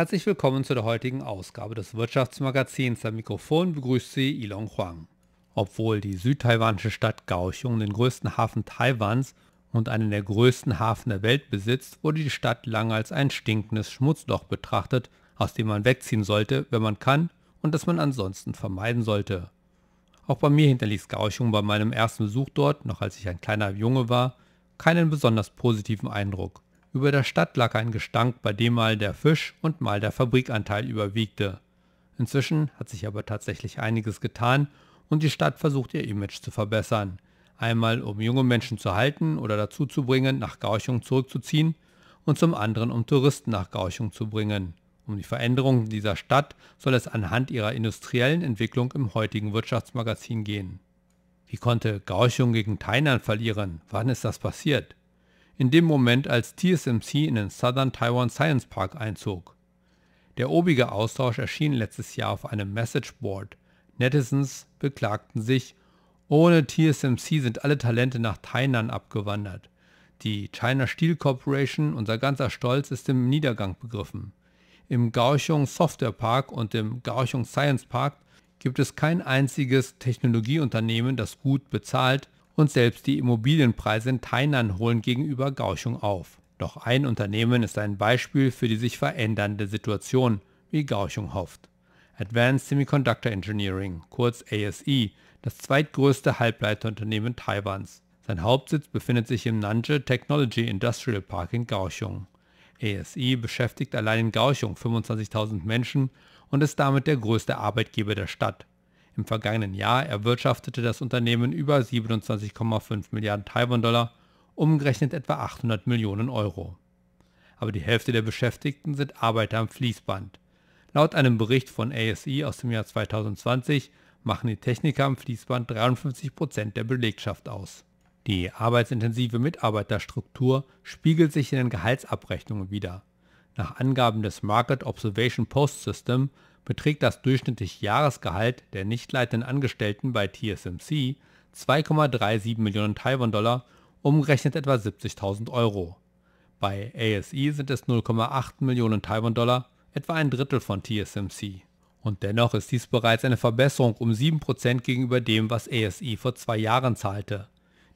Herzlich willkommen zu der heutigen Ausgabe des Wirtschaftsmagazins. Am Mikrofon begrüßt Sie Ilong Huang. Obwohl die südtaiwanische Stadt Kaohsiung den größten Hafen Taiwans und einen der größten Hafen der Welt besitzt, wurde die Stadt lange als ein stinkendes Schmutzloch betrachtet, aus dem man wegziehen sollte, wenn man kann, und das man ansonsten vermeiden sollte. Auch bei mir hinterließ Gauchung bei meinem ersten Besuch dort, noch als ich ein kleiner Junge war, keinen besonders positiven Eindruck. Über der Stadt lag ein Gestank, bei dem mal der Fisch und mal der Fabrikanteil überwiegte. Inzwischen hat sich aber tatsächlich einiges getan und die Stadt versucht ihr Image zu verbessern. Einmal, um junge Menschen zu halten oder dazu zu bringen, nach Gauchung zurückzuziehen und zum anderen, um Touristen nach Gauchung zu bringen. Um die Veränderungen dieser Stadt soll es anhand ihrer industriellen Entwicklung im heutigen Wirtschaftsmagazin gehen. Wie konnte Gauchung gegen Tainan verlieren? Wann ist das passiert? in dem Moment, als TSMC in den Southern Taiwan Science Park einzog. Der obige Austausch erschien letztes Jahr auf einem Message Board. Netizens beklagten sich, ohne TSMC sind alle Talente nach Tainan abgewandert. Die China Steel Corporation, unser ganzer Stolz, ist im Niedergang begriffen. Im Kaohsiung Software Park und im Kaohsiung Science Park gibt es kein einziges Technologieunternehmen, das gut bezahlt, und selbst die Immobilienpreise in Tainan holen gegenüber Gauchung auf. Doch ein Unternehmen ist ein Beispiel für die sich verändernde Situation, wie Gauchung hofft. Advanced Semiconductor Engineering, kurz ASE, das zweitgrößte Halbleiterunternehmen Taiwans. Sein Hauptsitz befindet sich im Nanjing Technology Industrial Park in Kaohsiung. ASE beschäftigt allein in Kaohsiung 25.000 Menschen und ist damit der größte Arbeitgeber der Stadt. Im vergangenen Jahr erwirtschaftete das Unternehmen über 27,5 Milliarden Taiwan-Dollar, umgerechnet etwa 800 Millionen Euro. Aber die Hälfte der Beschäftigten sind Arbeiter am Fließband. Laut einem Bericht von ASI aus dem Jahr 2020 machen die Techniker am Fließband 53 Prozent der Belegschaft aus. Die arbeitsintensive Mitarbeiterstruktur spiegelt sich in den Gehaltsabrechnungen wider. Nach Angaben des Market Observation Post System beträgt das durchschnittliche Jahresgehalt der nicht leitenden Angestellten bei TSMC 2,37 Millionen Taiwan-Dollar, umgerechnet etwa 70.000 Euro. Bei ASE sind es 0,8 Millionen Taiwan-Dollar, etwa ein Drittel von TSMC. Und dennoch ist dies bereits eine Verbesserung um 7% gegenüber dem, was ASE vor zwei Jahren zahlte.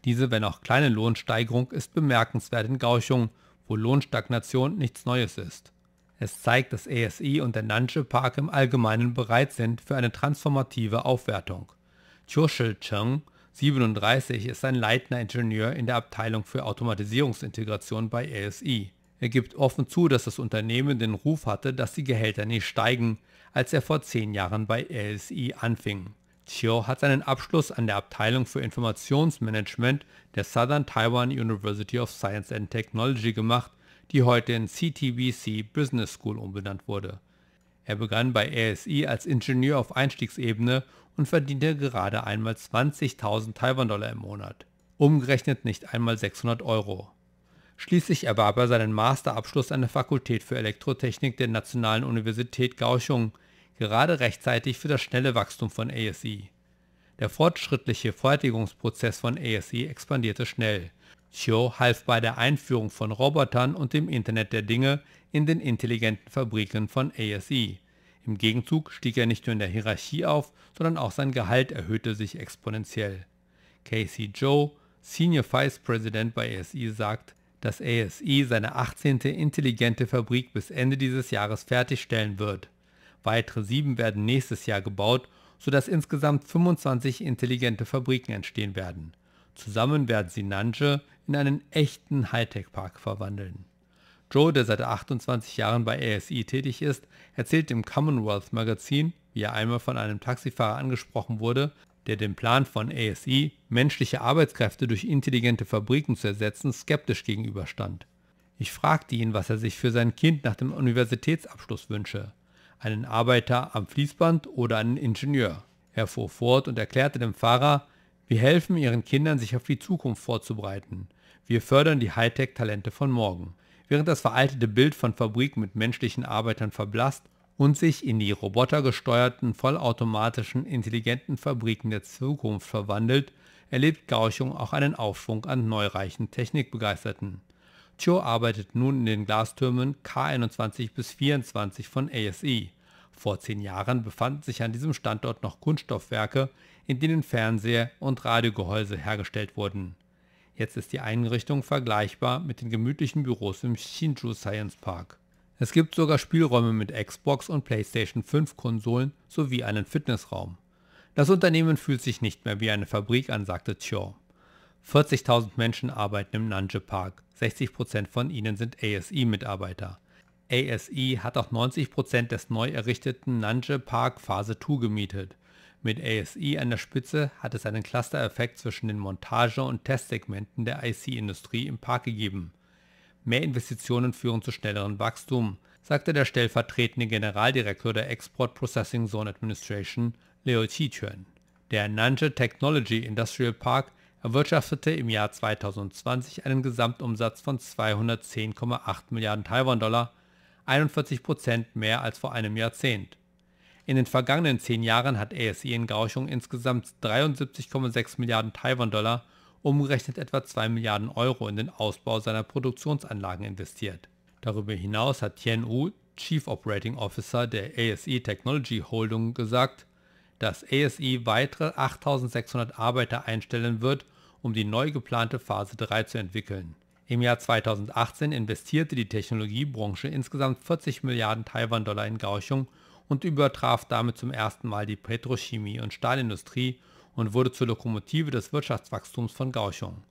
Diese, wenn auch kleine Lohnsteigerung ist bemerkenswert in Gauchung, wo Lohnstagnation nichts Neues ist. Es zeigt, dass ASI und der Nansche Park im Allgemeinen bereit sind für eine transformative Aufwertung. Chul Cheng, 37, ist ein leitender Ingenieur in der Abteilung für Automatisierungsintegration bei ASI. Er gibt offen zu, dass das Unternehmen den Ruf hatte, dass die Gehälter nicht steigen, als er vor zehn Jahren bei ASI anfing. Chio hat seinen Abschluss an der Abteilung für Informationsmanagement der Southern Taiwan University of Science and Technology gemacht die heute in CTBC Business School umbenannt wurde. Er begann bei ASI als Ingenieur auf Einstiegsebene und verdiente gerade einmal 20.000 Taiwan-Dollar im Monat, umgerechnet nicht einmal 600 Euro. Schließlich erwarb er seinen Masterabschluss an der Fakultät für Elektrotechnik der Nationalen Universität Kaohsiung, gerade rechtzeitig für das schnelle Wachstum von ASI. Der fortschrittliche Fertigungsprozess von ASI expandierte schnell. Cho half bei der Einführung von Robotern und dem Internet der Dinge in den intelligenten Fabriken von ASI. Im Gegenzug stieg er nicht nur in der Hierarchie auf, sondern auch sein Gehalt erhöhte sich exponentiell. Casey Joe, Senior Vice President bei ASI, sagt, dass ASI seine 18. intelligente Fabrik bis Ende dieses Jahres fertigstellen wird. Weitere sieben werden nächstes Jahr gebaut sodass insgesamt 25 intelligente Fabriken entstehen werden. Zusammen werden sie Nanjing in einen echten Hightech-Park verwandeln. Joe, der seit 28 Jahren bei ASI tätig ist, erzählt dem Commonwealth Magazin, wie er einmal von einem Taxifahrer angesprochen wurde, der den Plan von ASI, menschliche Arbeitskräfte durch intelligente Fabriken zu ersetzen, skeptisch gegenüberstand. Ich fragte ihn, was er sich für sein Kind nach dem Universitätsabschluss wünsche einen Arbeiter am Fließband oder einen Ingenieur. Er fuhr fort und erklärte dem Fahrer, wir helfen ihren Kindern, sich auf die Zukunft vorzubereiten. Wir fördern die Hightech-Talente von morgen. Während das veraltete Bild von Fabriken mit menschlichen Arbeitern verblasst und sich in die robotergesteuerten, vollautomatischen, intelligenten Fabriken der Zukunft verwandelt, erlebt Gauchung auch einen Aufschwung an neureichen Technikbegeisterten. Cho arbeitet nun in den Glastürmen K21 bis 24 von ASE. Vor zehn Jahren befanden sich an diesem Standort noch Kunststoffwerke, in denen Fernseher und Radiogehäuse hergestellt wurden. Jetzt ist die Einrichtung vergleichbar mit den gemütlichen Büros im Shinju Science Park. Es gibt sogar Spielräume mit Xbox und PlayStation 5 Konsolen sowie einen Fitnessraum. Das Unternehmen fühlt sich nicht mehr wie eine Fabrik an, sagte Chor. 40.000 Menschen arbeiten im Nanje Park. 60% von ihnen sind ASI-Mitarbeiter. ASI hat auch 90% des neu errichteten Nanje Park Phase 2 gemietet. Mit ASI an der Spitze hat es einen Cluster-Effekt zwischen den Montage- und Testsegmenten der IC-Industrie im Park gegeben. Mehr Investitionen führen zu schnellerem Wachstum, sagte der stellvertretende Generaldirektor der Export Processing Zone Administration, Leo Chi Qiquan. Der Nanje Technology Industrial Park erwirtschaftete im Jahr 2020 einen Gesamtumsatz von 210,8 Milliarden Taiwan-Dollar, 41 Prozent mehr als vor einem Jahrzehnt. In den vergangenen zehn Jahren hat ASI in Gauchung insgesamt 73,6 Milliarden Taiwan-Dollar, umgerechnet etwa 2 Milliarden Euro, in den Ausbau seiner Produktionsanlagen investiert. Darüber hinaus hat Tian Wu, Chief Operating Officer der ASI Technology Holding, gesagt, dass ASI weitere 8600 Arbeiter einstellen wird um die neu geplante Phase 3 zu entwickeln. Im Jahr 2018 investierte die Technologiebranche insgesamt 40 Milliarden Taiwan-Dollar in Gauchung und übertraf damit zum ersten Mal die Petrochemie- und Stahlindustrie und wurde zur Lokomotive des Wirtschaftswachstums von Gauchung.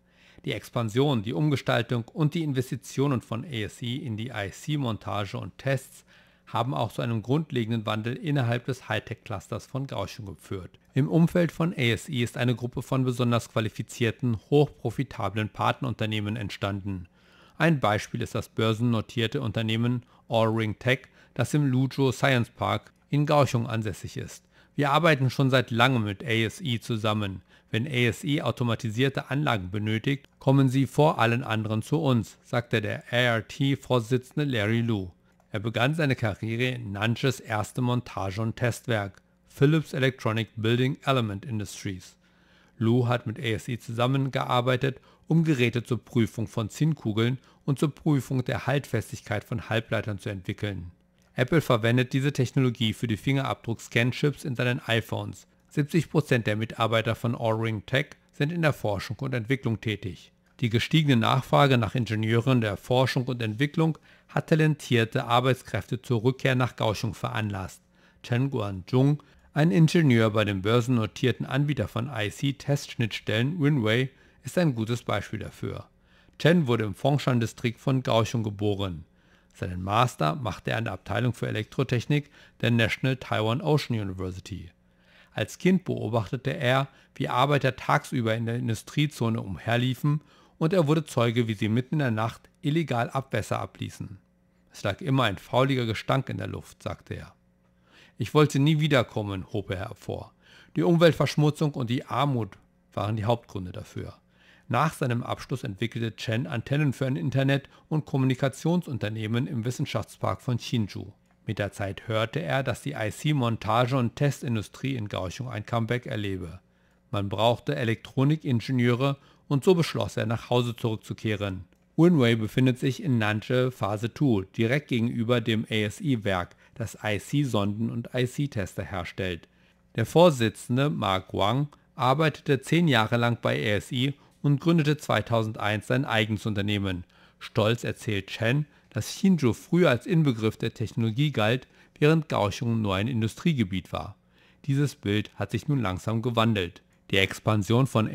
Die Expansion, die Umgestaltung und die Investitionen von ASE in die IC-Montage und Tests haben auch zu einem grundlegenden Wandel innerhalb des Hightech-Clusters von Gauchung geführt. Im Umfeld von ASI ist eine Gruppe von besonders qualifizierten, hochprofitablen Partnerunternehmen entstanden. Ein Beispiel ist das börsennotierte Unternehmen Allring Tech, das im Luzhou Science Park in Gauchung ansässig ist. Wir arbeiten schon seit langem mit ASI zusammen. Wenn ASI automatisierte Anlagen benötigt, kommen sie vor allen anderen zu uns, sagte der ART-Vorsitzende Larry Lou. Er begann seine Karriere in Nansches erste Montage- und Testwerk, Philips Electronic Building Element Industries. Lou hat mit ASI zusammengearbeitet, um Geräte zur Prüfung von Zinnkugeln und zur Prüfung der Haltfestigkeit von Halbleitern zu entwickeln. Apple verwendet diese Technologie für die Fingerabdruck-Scan-Chips in seinen iPhones. 70% der Mitarbeiter von Allring Tech sind in der Forschung und Entwicklung tätig. Die gestiegene Nachfrage nach Ingenieuren der Forschung und Entwicklung hat talentierte Arbeitskräfte zur Rückkehr nach Kaohsiung veranlasst. Chen Guanzhong, ein Ingenieur bei dem börsennotierten Anbieter von IC-Testschnittstellen Winway, ist ein gutes Beispiel dafür. Chen wurde im Fengshan-Distrikt von Kaohsiung geboren. Seinen Master machte er an der Abteilung für Elektrotechnik der National Taiwan Ocean University. Als Kind beobachtete er, wie Arbeiter tagsüber in der Industriezone umherliefen und er wurde Zeuge, wie sie mitten in der Nacht illegal Abwässer abließen. Es lag immer ein fauliger Gestank in der Luft, sagte er. Ich wollte nie wiederkommen, hob er hervor. Die Umweltverschmutzung und die Armut waren die Hauptgründe dafür. Nach seinem Abschluss entwickelte Chen Antennen für ein Internet- und Kommunikationsunternehmen im Wissenschaftspark von Hsinchu. Mit der Zeit hörte er, dass die IC-Montage- und Testindustrie in Gauchung ein Comeback erlebe. Man brauchte Elektronikingenieure und so beschloss er, nach Hause zurückzukehren. Winway befindet sich in Nanche Phase 2, direkt gegenüber dem ASI-Werk, das IC-Sonden und IC-Tester herstellt. Der Vorsitzende Mark Wang arbeitete zehn Jahre lang bei ASI und gründete 2001 sein eigenes Unternehmen. Stolz erzählt Chen, dass Hsinchu früher als Inbegriff der Technologie galt, während Gauchung nur ein Industriegebiet war. Dieses Bild hat sich nun langsam gewandelt. Die Expansion von